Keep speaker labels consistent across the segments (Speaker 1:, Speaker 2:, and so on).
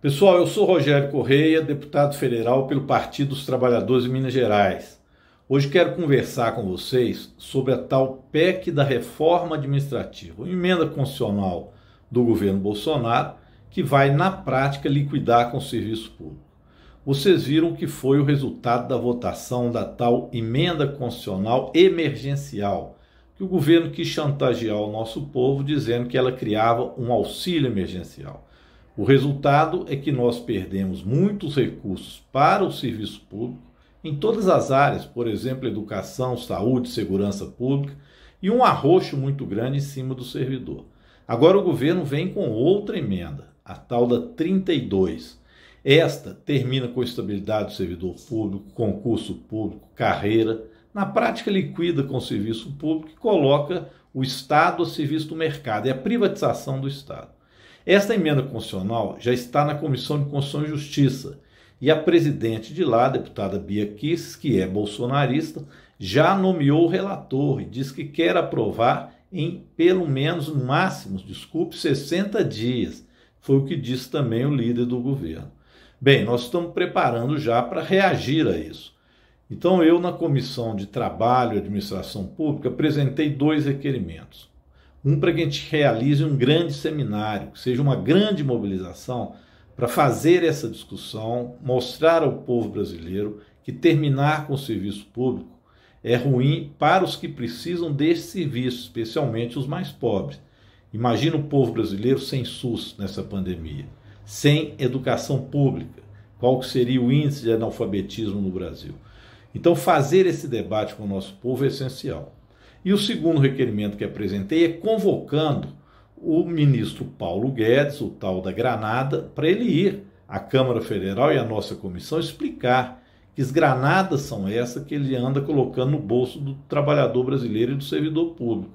Speaker 1: Pessoal, eu sou Rogério Correia, deputado federal pelo Partido dos Trabalhadores de Minas Gerais. Hoje quero conversar com vocês sobre a tal PEC da reforma administrativa, uma emenda constitucional do governo Bolsonaro que vai, na prática, liquidar com o serviço público. Vocês viram que foi o resultado da votação da tal emenda constitucional emergencial, que o governo quis chantagear o nosso povo dizendo que ela criava um auxílio emergencial. O resultado é que nós perdemos muitos recursos para o serviço público em todas as áreas, por exemplo, educação, saúde, segurança pública, e um arroxo muito grande em cima do servidor. Agora o governo vem com outra emenda, a tal da 32. Esta termina com a estabilidade do servidor público, concurso público, carreira. Na prática, liquida com o serviço público e coloca o Estado a serviço do mercado, é a privatização do Estado. Esta emenda constitucional já está na Comissão de Constituição e Justiça e a presidente de lá, a deputada Bia Kisses, que é bolsonarista, já nomeou o relator e diz que quer aprovar em pelo menos máximos, desculpe, 60 dias. Foi o que disse também o líder do governo. Bem, nós estamos preparando já para reagir a isso. Então, eu, na Comissão de Trabalho e Administração Pública, apresentei dois requerimentos. Um para que a gente realize um grande seminário, que seja uma grande mobilização para fazer essa discussão, mostrar ao povo brasileiro que terminar com o serviço público é ruim para os que precisam desse serviço, especialmente os mais pobres. Imagina o povo brasileiro sem SUS nessa pandemia, sem educação pública. Qual que seria o índice de analfabetismo no Brasil? Então, fazer esse debate com o nosso povo é essencial. E o segundo requerimento que apresentei é convocando o ministro Paulo Guedes, o tal da Granada, para ele ir à Câmara Federal e à nossa comissão explicar que granadas são essas que ele anda colocando no bolso do trabalhador brasileiro e do servidor público.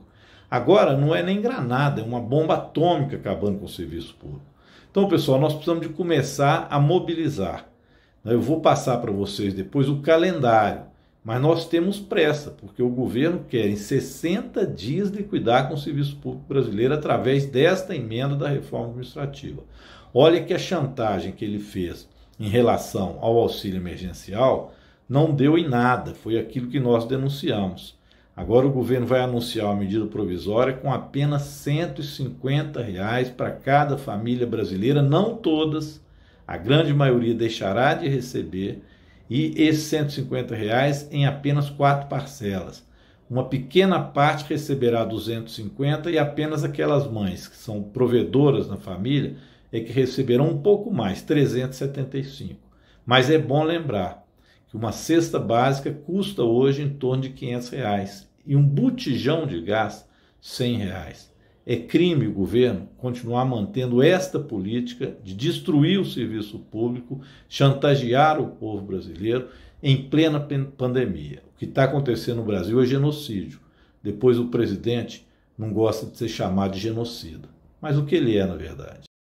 Speaker 1: Agora não é nem granada, é uma bomba atômica acabando com o serviço público. Então, pessoal, nós precisamos de começar a mobilizar. Eu vou passar para vocês depois o calendário mas nós temos pressa, porque o governo quer em 60 dias liquidar com o serviço público brasileiro através desta emenda da reforma administrativa. Olha que a chantagem que ele fez em relação ao auxílio emergencial não deu em nada, foi aquilo que nós denunciamos. Agora o governo vai anunciar uma medida provisória com apenas 150 reais para cada família brasileira, não todas, a grande maioria deixará de receber e esses 150 reais em apenas quatro parcelas. Uma pequena parte receberá 250 e apenas aquelas mães que são provedoras na família é que receberão um pouco mais, 375. Mas é bom lembrar que uma cesta básica custa hoje em torno de 500 reais e um botijão de gás 100 reais. É crime o governo continuar mantendo esta política de destruir o serviço público, chantagear o povo brasileiro em plena pandemia. O que está acontecendo no Brasil é genocídio. Depois o presidente não gosta de ser chamado de genocida, mas o que ele é, na verdade.